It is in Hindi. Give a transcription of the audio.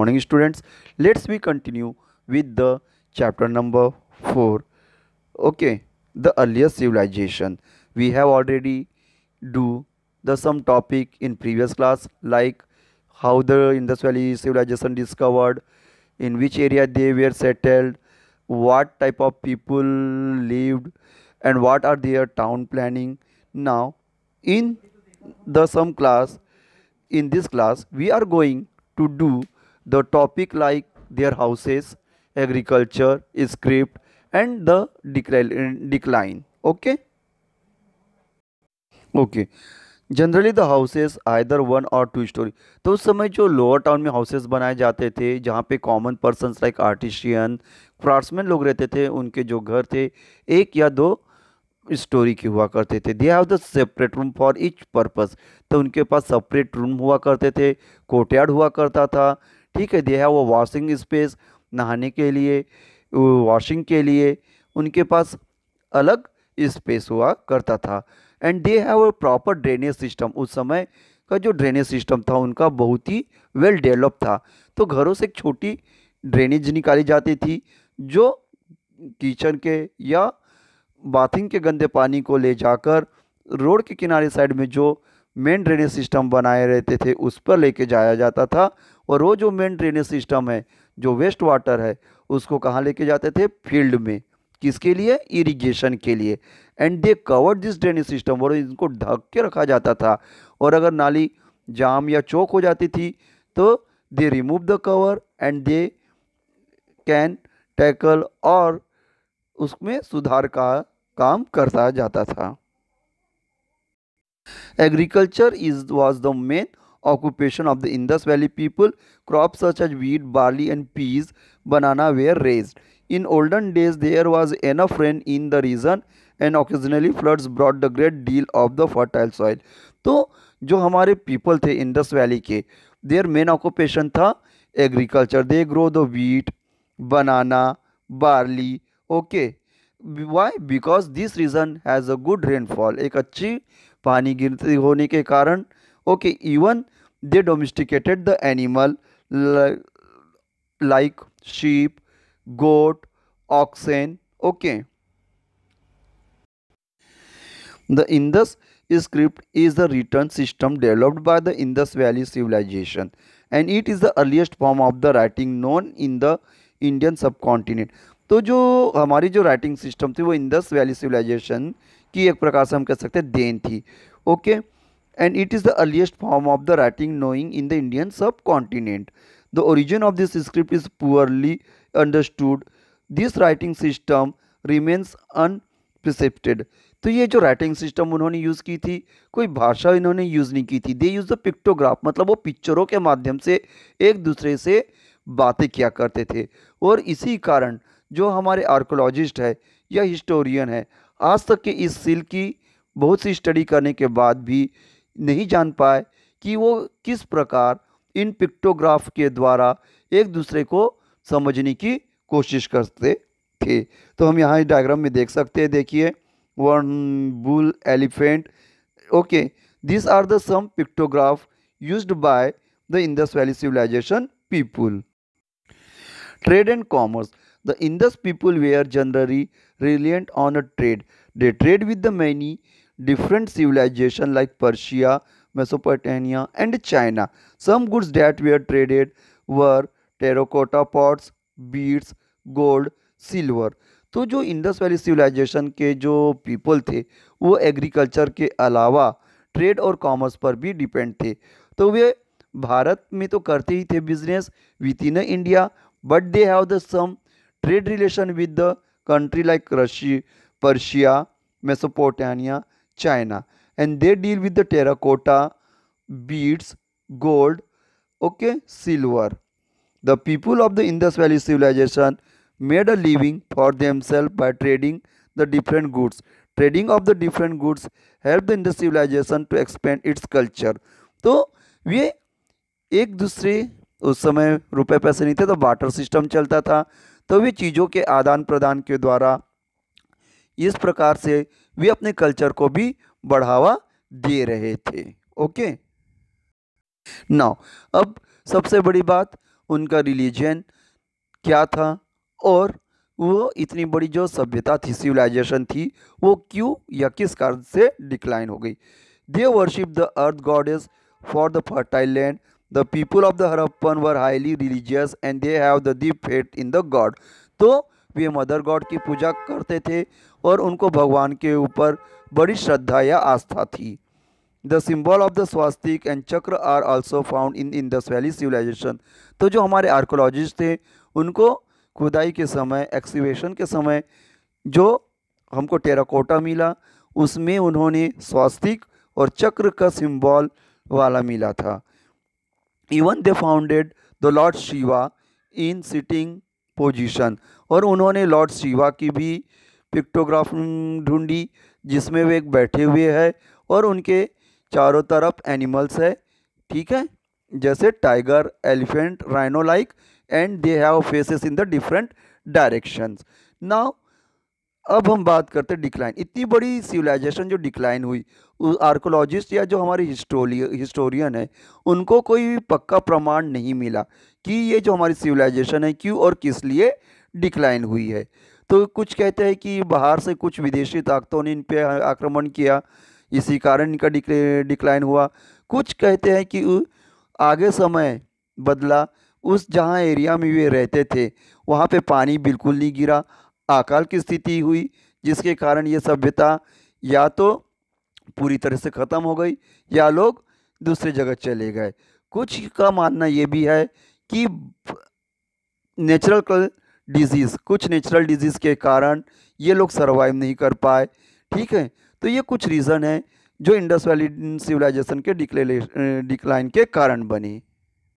morning students let's we continue with the chapter number 4 okay the earliest civilization we have already do the some topic in previous class like how the Indus Valley civilization discovered in which area they were settled what type of people lived and what are their town planning now in the some class in this class we are going to do the topic like their houses, agriculture, script and the decline. Okay? Okay. Generally the houses either one or two storey तो उस समय जो लोअर टाउन में हाउसेज बनाए जाते थे जहाँ पे common person like artisan craftsman लोग रहते थे उनके जो घर थे एक या दो स्टोरी के हुआ करते थे they have the separate room for each purpose तो उनके पास सेपरेट रूम हुआ करते थे कोर्टयार्ड हुआ करता था ठीक है दे है वो वॉशिंग स्पेस नहाने के लिए वॉशिंग के लिए उनके पास अलग स्पेस हुआ करता था and they have a proper drainage system उस समय का जो ड्रेनेज सिस्टम था उनका बहुत ही वेल डेवलप था तो घरों से एक छोटी ड्रेनेज निकाली जाती थी जो किचन के या बाथिंग के गंदे पानी को ले जाकर रोड के किनारे साइड में जो मेन ड्रेनेज सिस्टम बनाए रहते थे उस पर लेके जाया जाता था और वो जो मेन ड्रेनेज सिस्टम है जो वेस्ट वाटर है उसको कहाँ लेके जाते थे फील्ड में किसके लिए इरिगेशन के लिए and they cover this drainage system और इनको ढक के रखा जाता था और अगर नाली जाम या चौक हो जाती थी तो they remove the cover and they can tackle और उसमें सुधार का काम करता जाता था agriculture is was the main occupation of the Indus Valley people, crops such as wheat, barley and peas, banana were raised. In olden days there was enough rain in the region and occasionally floods brought the great deal of the fertile soil. तो जो हमारे पीपल थे इंडस वैली के देयर मेन ऑक्यूपेशन था agriculture they grow the wheat banana barley okay why because this region has a good rainfall एक अच्छी पानी गिरती होने के कारण okay even they domesticated the animal like sheep goat oxen okay the Indus script is the written system developed by the Indus valley civilization and it is the earliest form of the writing known in the Indian subcontinent तो जो हमारी जो राइटिंग सिस्टम थी वो इंदस वैली सिविलाइजेशन की एक प्रकार से हम कह सकते हैं देन थी okay okay? and it is the earliest form of the writing knowing in the Indian subcontinent. The origin of this script is poorly understood. This writing system remains unpercepted. तो ये जो राइटिंग सिस्टम उन्होंने यूज़ की थी कोई भाषा इन्होंने यूज़ नहीं की थी दे यूज़ द पिक्टोग्राफ मतलब वो पिक्चरों के माध्यम से एक दूसरे से बातें किया करते थे और इसी कारण जो हमारे आर्कोलॉजिस्ट है या हिस्टोरियन है आज तक के इस सिल की बहुत सी स्टडी करने के बाद भी नहीं जान पाए कि वो किस प्रकार इन पिक्टोग्राफ के द्वारा एक दूसरे को समझने की कोशिश करते थे तो हम यहाँ इस डायग्राम में देख सकते हैं देखिए one bull elephant okay this are the some pictograph used by the Indus valley civilization trade and commerce the Indus people we are generally reliant on a trade they trade with the many different civilization like Persia, Mesopotamia and China. Some goods that were traded were terracotta pots, beads, gold, silver. तो जो इंडस वैली सिविलाइजेशन के जो पीपल थे वो एग्रीकल्चर के अलावा ट्रेड और कॉमर्स पर भी डिपेंड थे तो वे भारत में तो करते ही थे business within India but they have the some trade relation with the country like Russia Persia Mesopotamia China and they deal with the terracotta, beads, gold, okay, silver. The people of the Indus Valley civilization made a living for themselves by trading the different goods. Trading of the different goods helped the Indus civilization to expand its culture. तो ये एक दूसरे उस समय रुपए पैसे नहीं थे तो बाटर सिस्टम चलता था तो वे चीज़ों के आदान प्रदान के द्वारा इस प्रकार से वे अपने कल्चर को भी बढ़ावा दे रहे थे ओके नाउ अब सबसे बड़ी बात उनका रिलीजन क्या था और वो इतनी बड़ी जो सभ्यता थी सिविलाइजेशन थी वो क्यों या किस कारण से डिक्लाइन हो गई they worship the earth goddess for the fertile land the people of the Harappan were highly religious and they have the deep faith in the god तो वे मदर गॉड की पूजा करते थे और उनको भगवान के ऊपर बड़ी श्रद्धा या आस्था थी the symbol of the swastika and chakra are also found in Indus valley civilisation तो जो हमारे आर्कोलॉजिस्ट थे उनको खुदाई के समय एक्सीवेशन के समय जो हमको टेराकोटा मिला उसमें उन्होंने स्वास्तिक और चक्र का सिम्बॉल वाला मिला था even they founded the lord Shiva in sitting position और उन्होंने लॉर्ड शिवा की भी पिक्टोग्राफ ढूंढी जिसमें वे एक बैठे हुए है और उनके चारों तरफ एनिमल्स है ठीक है जैसे tiger elephant rhino like and they have faces in the different directions now अब हम बात करते हैं डिक्लाइन इतनी बड़ी सिविलाइजेशन जो डिक्लाइन हुई आर्कोलॉजिस्ट या जो हमारे हिस्टोरियन है उनको कोई पक्का प्रमाण नहीं मिला कि ये जो हमारी सिविलाइजेशन है क्यों और किस लिए डिक्लाइन हुई है तो कुछ कहते हैं कि बाहर से कुछ विदेशी ताकतों ने इन पर आक्रमण किया इसी कारण इनका डिक्लाइन हुआ कुछ कहते हैं कि आगे समय बदला उस जहाँ एरिया में वे रहते थे वहाँ पे पानी बिल्कुल नहीं गिरा अकाल की स्थिति हुई जिसके कारण ये सभ्यता या तो पूरी तरह से ख़त्म हो गई या लोग दूसरे जगह चले गए कुछ का मानना ये भी है कि नेचुरल डिजीज़ कुछ नेचुरल डिजीज़ के कारण ये लोग सर्वाइव नहीं कर पाए ठीक है तो ये कुछ रीज़न है जो इंडस वैली सिविलाइजेशन के डिक्लाइन के कारण बनी